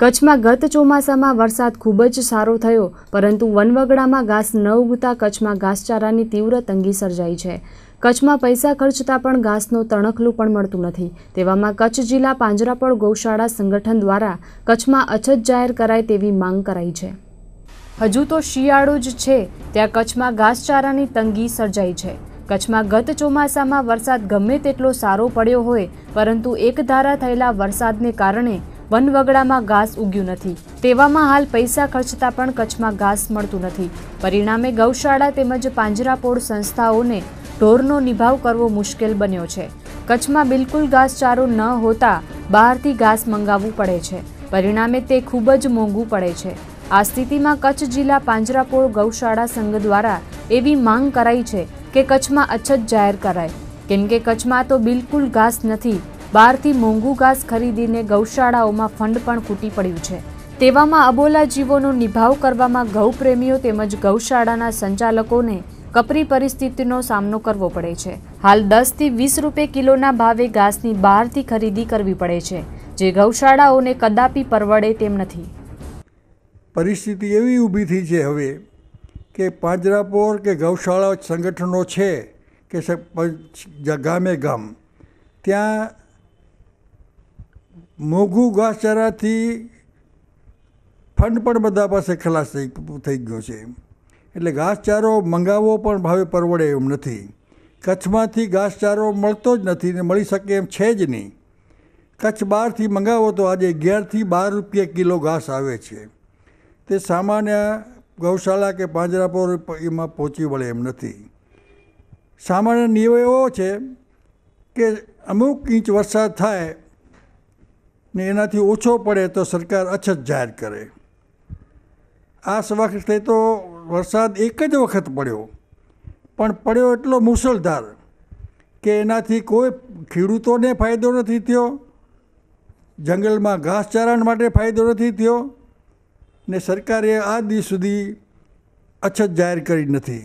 કચ્છમાં ગત ચોમાસામાં વરસાદ ખૂબ જ સારો થયો પરંતુ વનવગડામાં ઘાસ ન ઉગતા કચ્છમાં ઘાસચારાની તીવ્ર તંગી સર્જાઈ છે કચ્છમાં પૈસા ખર્ચતા પણ ઘાસનો તણખલું પણ મળતું નથી તેવામાં કચ્છ જિલ્લા પાંજરાપોળ ગૌશાળા સંગઠન દ્વારા કચ્છમાં અછત જાહેર કરાય તેવી માંગ કરાઈ છે હજુ તો શિયાળો જ છે ત્યાં કચ્છમાં ઘાસચારાની તંગી સર્જાઈ છે કચ્છમાં ગત ચોમાસામાં વરસાદ ગમે તેટલો સારો પડ્યો હોય પરંતુ એકધારા થયેલા વરસાદને કારણે વનવગડામાં ઘાસ ઉગ્યું નથી તેવામાં હાલ પૈસા ખર્ચતા પણ કચ્છમાં ઘાસ મળતું નથી પરિણામે ગૌશાળા તેમજ પાંજરાપોળ સંસ્થાઓને ઢોરનો નિભાવ કરવો મુશ્કેલ બન્યો છે કચ્છમાં બિલકુલ ઘાસચારો ન હોતા બહારથી ઘાસ મંગાવવું પડે છે પરિણામે તે ખૂબ જ મોંઘું પડે છે આ સ્થિતિમાં કચ્છ જિલ્લા પાંજરાપોળ ગૌશાળા સંઘ દ્વારા એવી માંગ કરાઈ છે કે કચ્છમાં અછત જાહેર કરાય કેમ કે કચ્છમાં તો બિલકુલ ઘાસ નથી બહારથી મોંઘુ ઘાસ ખરીદીને ગૌશાળાઓમાં ફંડ પણ ખૂટી પડ્યું છે તેવામાં અબોલા જીવોનો નિભાવ કરવામાં ગૌપ્રેમીઓ તેમજ ગૌશાળાના સંચાલકોને કપરી પરિસ્થિતિનો સામનો કરવો પડે છે હાલ દસથી વીસ રૂપિયા કિલોના ભાવે ઘાસની બહારથી ખરીદી કરવી પડે છે જે ગૌશાળાઓને કદાપી પરવડે તેમ નથી પરિસ્થિતિ એવી ઊભી થઈ છે હવે કે પાંજરાપોર કે ગૌશાળા સંગઠનો છે કે ગામે ગામ ત્યાં મોઘું ઘાસચારાથી ફંડ પણ બધા પાસે ખલાસ થઈ થઈ ગયો છે એટલે ઘાસચારો મંગાવવો પણ ભાવે પરવડે એમ નથી કચ્છમાંથી ઘાસચારો મળતો જ નથી ને મળી શકે એમ છે જ નહીં કચ્છ બહારથી મંગાવો તો આજે અગિયારથી બાર રૂપિયા કિલો ઘાસ આવે છે તે સામાન્ય ગૌશાળા કે પાંજરા પાંજરાપોર એમાં પહોંચી વળે એમ નથી સામાન્ય નિયમ એવો છે કે અમુક ઇંચ વરસાદ થાય ને એનાથી ઓછો પડે તો સરકાર અછત જાહેર કરે આ વખતે તો વરસાદ એક જ વખત પડ્યો પણ પડ્યો એટલો મુશળધાર કે એનાથી કોઈ ખેડૂતોને ફાયદો નથી થયો જંગલમાં ઘાસચારણ માટે ફાયદો નથી થયો ને સરકારે આ દિવસ સુધી અછત જાહેર કરી નથી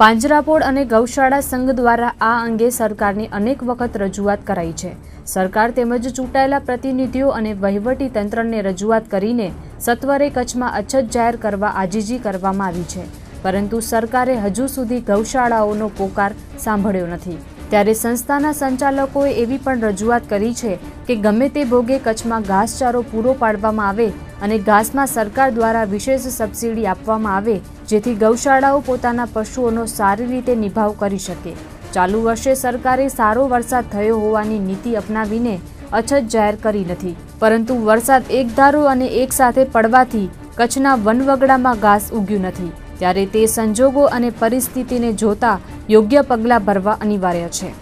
પાંજરાપોળ અને ગૌશાળા સંઘ દ્વારા આ અંગે સરકારની અનેક વખત રજૂઆત કરાઈ છે સરકાર તેમજ ચૂંટાયેલા પ્રતિનિધિઓ અને વહીવટી તંત્રને રજૂઆત કરીને સત્વરે કચ્છમાં અછત જાહેર કરવા આજીજી કરવામાં આવી છે પરંતુ સરકારે હજુ સુધી ગૌશાળાઓનો પોકાર સાંભળ્યો નથી ત્યારે સંસ્થાના સંચાલકોએ એવી પણ રજૂઆત કરી છે કે ગમે તે ભોગે કચ્છમાં ઘાસચારો પૂરો પાડવામાં આવે અને ઘાસમાં સરકાર દ્વારા વિશેષ સબસિડી આપવામાં આવે જેથી ગૌશાળાઓ પોતાના પશુઓનો સારી રીતે નિભાવ કરી શકે ચાલુ વર્ષે સરકારે સારો વરસાદ થયો હોવાની નીતિ અપનાવીને અછત જાહેર કરી નથી પરંતુ વરસાદ એકધારો અને એક સાથે પડવાથી કચ્છના વનવગડામાં ઘાસ ઉગ્યું નથી ત્યારે તે સંજોગો અને પરિસ્થિતિને જોતા યોગ્ય પગલાં ભરવા અનિવાર્ય છે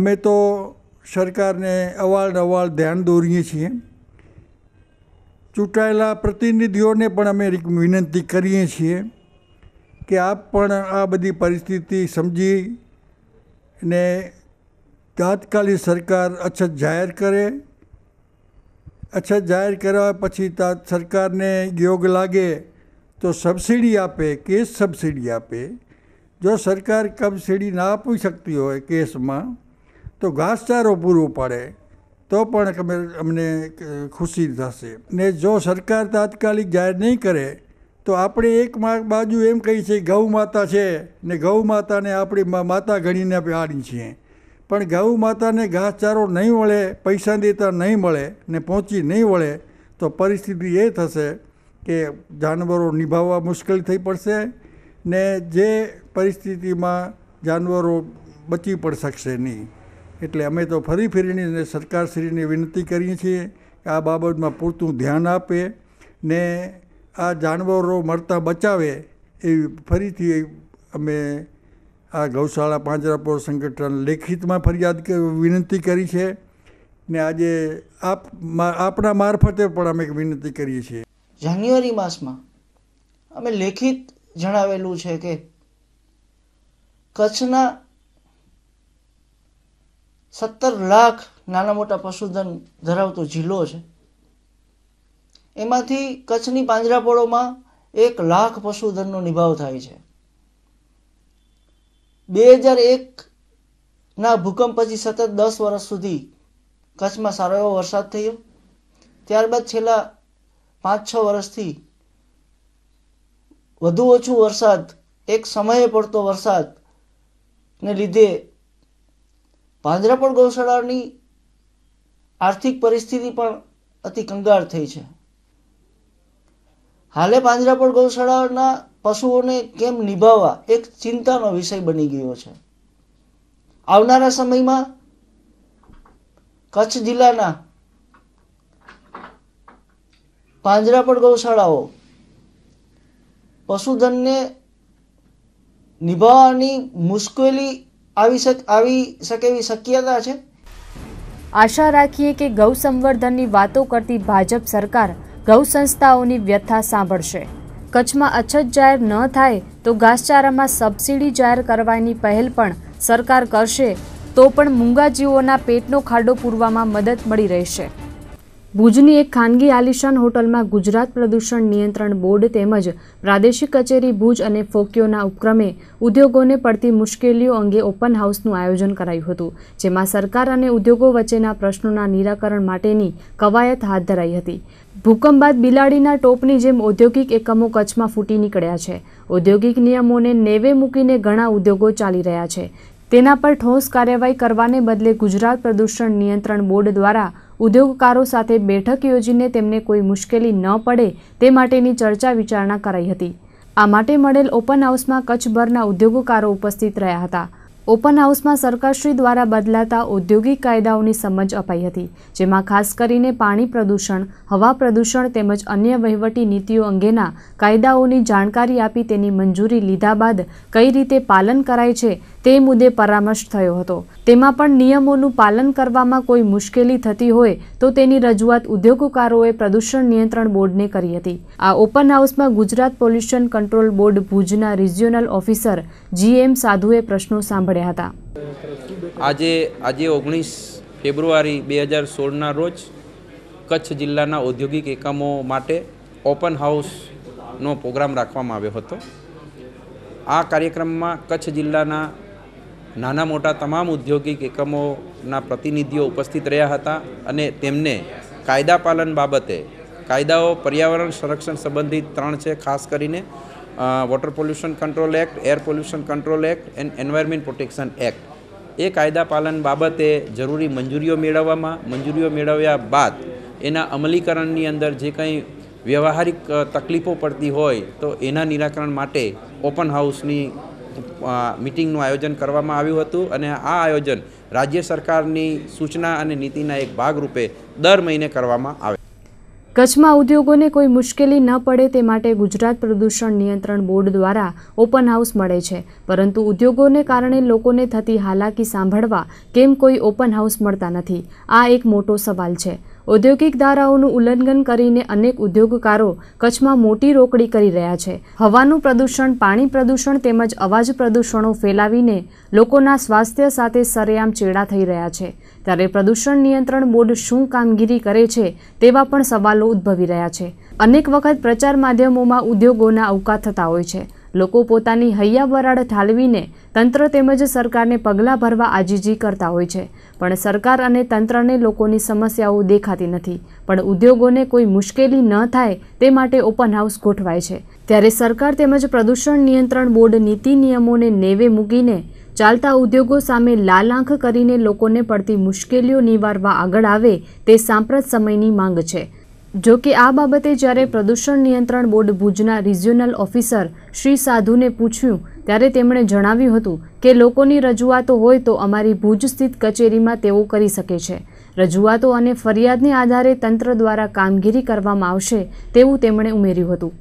અમે તો સરકારને અવારનવાર ધ્યાન દોરીએ છીએ ચૂંટાયેલા પ્રતિનિધિઓને પણ અમે વિનંતી કરીએ છીએ કે આપ પણ આ બધી પરિસ્થિતિ સમજી ને તાત્કાલિક સરકાર અછત જાહેર કરે અછત જાહેર કરવા પછી સરકારને યોગ લાગે તો સબસિડી આપે કેસ સબસિડી આપે જો સરકાર સબસિડી ના આપી શકતી હોય કેસમાં તો ઘાસચારો પૂરો પાડે તો પણ અમે અમને ખુશી થશે ને જો સરકાર તાત્કાલિક જાહેર નહીં કરે તો આપણે એક બાજુ એમ કહીએ છીએ ગૌ માતા છે ને ગૌ માતાને આપણે માતા ગણીને પાડી છીએ પણ ગૌ માતાને ઘાસચારો નહીં મળે પૈસા દેતા નહીં મળે ને પહોંચી નહીં વળે તો પરિસ્થિતિ એ થશે કે જાનવરો નિભાવવા મુશ્કેલ થઈ પડશે ને જે પરિસ્થિતિમાં જાનવરો બચી પણ શકશે નહીં એટલે અમે તો ફરી ફરીને અને સરકારશ્રીને વિનંતી કરીએ છીએ કે આ બાબતમાં પૂરતું ધ્યાન આપે ને આ જાનવરો મળતા બચાવે એ ફરીથી અમે આ ગૌશાળા પાંજરાપોળ સંગઠન લેખિતમાં ફરિયાદ વિનંતી કરી છે ને આજે આપ આપણા મારફતે પણ અમે વિનંતી કરીએ છીએ જાન્યુઆરી માસમાં અમે લેખિત જણાવેલું છે કે કચ્છના સત્તર લાખ નાના મોટા પશુધન ધરાવતો જિલ્લો છે એમાંથી કચ્છની પાંજરાપોળોમાં એક લાખ પશુધનનો નિભાવ થાય છે બે હજાર એકના ભૂકંપ પછી સતત દસ વર્ષ સુધી કચ્છમાં સારો એવો વરસાદ થયો ત્યારબાદ છેલ્લા પાંચ છ વર્ષથી વધુ ઓછું વરસાદ એક સમયે પડતો વરસાદને લીધે પાંજરા પણ ગૌશાળાની આર્થિક પરિસ્થિતિ પણ અતિ કંગાળ થઈ છે હાલે પાંજરાપણ ગૌશાળાના પશુઓને કેમ નિભાવવા એક ચિંતાનો વિષય બની ગયો છે આવનારા સમયમાં કચ્છ જિલ્લાના પાંજરાપોળ ગૌશાળાઓ પશુધનને નિભાવવાની મુશ્કેલી આવી શક આવી શકે એવી શક્યતા છે આશા રાખીએ કે ગૌ સંવર્ધનની વાતો કરતી ભાજપ સરકાર ગૌ સંસ્થાઓની વ્યથા સાંભળશે કચ્છમાં અછત જાહેર ન થાય તો ઘાસચારામાં સબસિડી જાહેર કરવાની પહેલ પણ સરકાર કરશે તો પણ મૂંગા પેટનો ખાડો પૂરવામાં મદદ મળી રહેશે ભુજની એક ખાનગી આલિશાન હોટલમાં ગુજરાત પ્રદૂષણ નિયંત્રણ બોર્ડ તેમજ પ્રાદેશિક કચેરી ભુજ અને ફોકીઓના ઉપક્રમે ઉદ્યોગોને પડતી મુશ્કેલીઓ અંગે ઓપન હાઉસનું આયોજન કરાયું હતું જેમાં સરકાર અને ઉદ્યોગો વચ્ચેના પ્રશ્નોના નિરાકરણ માટેની કવાયત હાથ ધરાઈ હતી ભૂકંપ બાદ બિલાડીના ટોપની જેમ ઔદ્યોગિક એકમો કચ્છમાં ફૂટી નીકળ્યા છે ઔદ્યોગિક નિયમોને નેવે મૂકીને ઘણા ઉદ્યોગો ચાલી રહ્યા છે તેના પર ઠોસ કાર્યવાહી કરવાને બદલે ગુજરાત પ્રદૂષણ નિયંત્રણ બોર્ડ દ્વારા ઉદ્યોગકારો સાથે બેઠક યોજીને તેમને કોઈ મુશ્કેલી ન પડે તે માટેની ચર્ચા વિચારણા કરાઈ હતી આ માટે મળેલ ઓપન હાઉસમાં કચ્છભરના ઉદ્યોગકારો ઉપસ્થિત રહ્યા હતા ઓપન હાઉસમાં સરકારશ્રી દ્વારા બદલાતા ઔદ્યોગિક કાયદાઓની સમજ અપાઈ હતી જેમાં ખાસ કરીને પાણી પ્રદૂષણ હવા પ્રદૂષણ તેમજ અન્ય વહીવટી નીતિઓ અંગેના કાયદાઓની જાણકારી આપી તેની મંજૂરી લીધા બાદ કઈ રીતે પાલન કરાય છે તે મુદ્દે પરામર્શ થયો હતો તેમાં પણ નિયમોનું પાલન કરવામાં કોઈ મુશ્કેલી થતી હોય તો તેની રજૂઆત ઉદ્યોગકારોએ પ્રદૂષણ નિયંત્રણ બોર્ડને કરી હતી આ ઓપન હાઉસમાં ગુજરાત પોલ્યુશન કંટ્રોલ બોર્ડ ભુજના રિજિયોનલ ઓફિસર જીએમ સાધુએ પ્રશ્નો સાંભળ્યા કર્યા હતા આજે આજે ઓગણીસ ફેબ્રુઆરી બે હજાર સોળના રોજ કચ્છ જિલ્લાના ઔદ્યોગિક એકમો માટે ઓપન હાઉસનો પ્રોગ્રામ રાખવામાં આવ્યો હતો આ કાર્યક્રમમાં કચ્છ જિલ્લાના નાના મોટા તમામ ઔદ્યોગિક એકમોના પ્રતિનિધિઓ ઉપસ્થિત રહ્યા હતા અને તેમને કાયદા પાલન બાબતે કાયદાઓ પર્યાવરણ સંરક્ષણ સંબંધિત ત્રણ છે ખાસ કરીને water pollution control act air pollution control act and environment protection act એ કાયદા પાલન બાબતે જરૂરી મંજૂરીઓ મેળવવામાં મંજૂરીઓ મેળવ્યા બાદ એના અમલીકરણની અંદર જે કંઈ વ્યવહારિક તકલીફો પડતી હોય તો એના નિરાકરણ માટે ઓપન હાઉસની મિટિંગનું આયોજન કરવામાં આવ્યું હતું અને આ આયોજન રાજ્ય સરકારની સૂચના અને નીતિના એક ભાગરૂપે દર મહિને કરવામાં આવે કચ્છમાં ઉદ્યોગોને કોઈ મુશ્કેલી ન પડે તે માટે ગુજરાત પ્રદૂષણ નિયંત્રણ બોર્ડ દ્વારા ઓપન હાઉસ મળે છે પરંતુ ઉદ્યોગોને કારણે લોકોને થતી હાલાકી સાંભળવા કેમ કોઈ ઓપન હાઉસ મળતા નથી આ એક મોટો સવાલ છે ઔદ્યોગિક ધારાઓનું ઉલ્લંઘન કરીને અનેક ઉદ્યોગકારો કચ્છમાં મોટી રોકડી કરી રહ્યા છે હવાનું પ્રદૂષણ પાણી પ્રદૂષણ તેમજ અવાજ પ્રદૂષણો ફેલાવીને લોકોના સ્વાસ્થ્ય સાથે સરેઆમ ચેડા થઈ રહ્યા છે ત્યારે પ્રદૂષણ નિયંત્રણ બોર્ડ શું કામગીરી કરે છે તેવા પણ સવાલો ઉદ્ભવી રહ્યા છે અનેક વખત પ્રચાર માધ્યમોમાં ઉદ્યોગોના અવકાત થતા હોય છે લોકો પોતાની હૈયાવરાળ ઠાલવીને તંત્ર તેમજ સરકારને પગલાં ભરવા આજીજી કરતા હોય છે પણ સરકાર અને તંત્રને લોકોની સમસ્યાઓ દેખાતી નથી પણ ઉદ્યોગોને કોઈ મુશ્કેલી ન થાય તે માટે ઓપન હાઉસ ગોઠવાય છે ત્યારે સરકાર તેમજ પ્રદૂષણ નિયંત્રણ બોર્ડ નીતિ નિયમોને નેવે મૂકીને ચાલતા ઉદ્યોગો સામે લાલાંખ કરીને લોકોને પડતી મુશ્કેલીઓ નિવારવા આગળ આવે તે સાંપ્રત સમયની માંગ છે જો કે આ બાબતે જ્યારે પ્રદૂષણ નિયંત્રણ બોર્ડ ભુજના રિજિયોનલ ઓફિસર શ્રી સાધુને પૂછ્યું ત્યારે તેમણે જણાવ્યું હતું કે લોકોની રજૂઆતો હોય તો અમારી ભુજ સ્થિત કચેરીમાં તેઓ કરી શકે છે રજૂઆતો અને ફરિયાદને આધારે તંત્ર દ્વારા કામગીરી કરવામાં આવશે તેવું તેમણે ઉમેર્યું હતું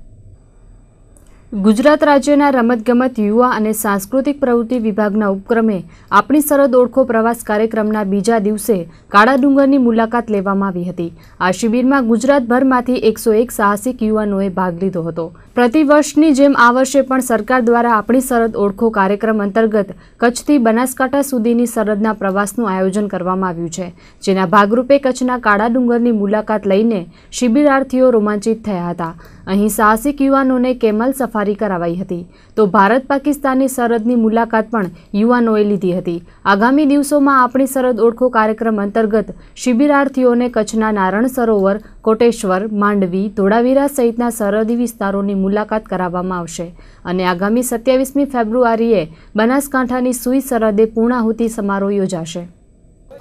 ગુજરાત રાજ્યના રમતગમત યુવા અને સાંસ્કૃતિક પ્રવૃત્તિ વિભાગના ઉપક્રમે આપણી સરહદ ઓળખો પ્રવાસ કાર્યક્રમના બીજા દિવસે કાળા ડુંગરની મુલાકાત લેવામાં આવી હતી આ શિબિરમાં ગુજરાતભરમાંથી એકસો એક સાહસિક યુવાનોએ ભાગ લીધો હતો પ્રતિવર્ષની જેમ આ વર્ષે પણ સરકાર દ્વારા આપણી સરહદ ઓળખો કાર્યક્રમ અંતર્ગત કચ્છથી બનાસકાંઠા સુધીની સરહદના પ્રવાસનું આયોજન કરવામાં આવ્યું છે જેના ભાગરૂપે કચ્છના કાળા ડુંગરની મુલાકાત લઈને શિબિરાર્થીઓ રોમાંચિત થયા હતા અહીં સાહસિક યુવાનોને કેમલ સફારી કરાવાઈ હતી તો ભારત પાકિસ્તાનની સરહદની મુલાકાત પણ યુવાનોએ લીધી હતી આગામી દિવસોમાં આપણી સરહદ ઓળખો કાર્યક્રમ અંતર્ગત શિબિરાર્થીઓને કચ્છના નારણ સરોવર કોટેશ્વર માંડવી ધોળાવીરા સહિતના સરહદી વિસ્તારોની મુલાકાત કરાવવામાં આવશે અને આગામી સત્યાવીસમી ફેબ્રુઆરીએ બનાસકાંઠાની સુઈ સરહદે પૂર્ણાહુતિ સમારોહ યોજાશે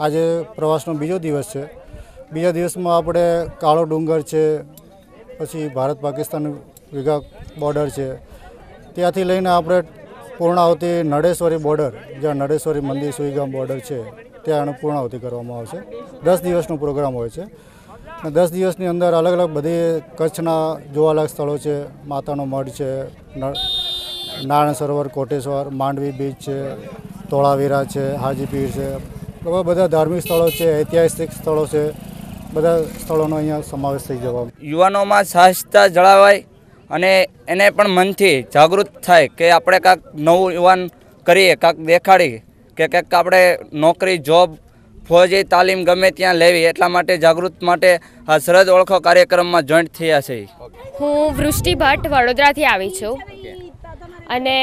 આજે પ્રવાસનો બીજો દિવસ છે બીજા દિવસમાં આપણે કાળો ડુંગર છે પછી ભારત પાકિસ્તાન વિગા બોર્ડર છે ત્યાંથી લઈને આપણે પૂર્ણાવતી નડેશ્વરી બોર્ડર જ્યાં નડેશ્વરી મંદિર સુઈગામ બોર્ડર છે ત્યાં પૂર્ણાવતી કરવામાં આવશે દસ દિવસનો પ્રોગ્રામ હોય છે અને દસ દિવસની અંદર અલગ અલગ બધી કચ્છના જોવાલાયક સ્થળો છે માતાનો મઢ છે નારાયણ સરોવર કોટેશ્વર માંડવી બીચ છે ધોળાવીરા છે હાજીપીર છે એવા બધા ધાર્મિક સ્થળો છે ઐતિહાસિક સ્થળો છે બધા સ્થળોનો અહીંયા સમાવેશ થઈ જવા યુવાનોમાં સાહસતા જળવાય અને એને પણ મનથી જાગૃત થાય કે આપણે કાંક નવું યુવાન કરીએ કાંક દેખાડી કે ક્યાંક આપણે નોકરી જોબ ફોજી તાલીમ ગમે ત્યાં લેવી એટલા માટે જાગૃત માટે આ સરહદ ઓળખો કાર્યક્રમમાં જોઈન્ટ થયા છે હું વૃષ્ટિ ભટ્ટ વડોદરાથી આવી છું અને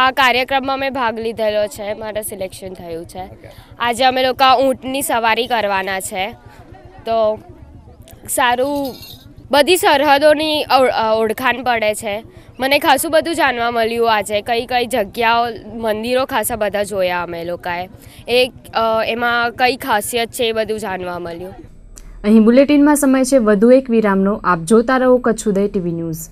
આ કાર્યક્રમમાં મેં ભાગ લીધેલો છે મારા સિલેક્શન થયું છે આજે અમે લોકો ઊંટની સવારી કરવાના છે તો સારું બધી સરહદોની ઓળખાણ પડે છે મને ખાસું બધું જાણવા મળ્યું આજે કઈ કઈ જગ્યાઓ મંદિરો ખાસા બધા જોયા અમે લોકોએ એ એમાં કઈ ખાસિયત છે એ બધું જાણવા મળ્યું અહીં બુલેટિનમાં સમય છે વધુ એક વિરામનો આપ જોતા રહો કચ્છુદય ટીવી ન્યૂઝ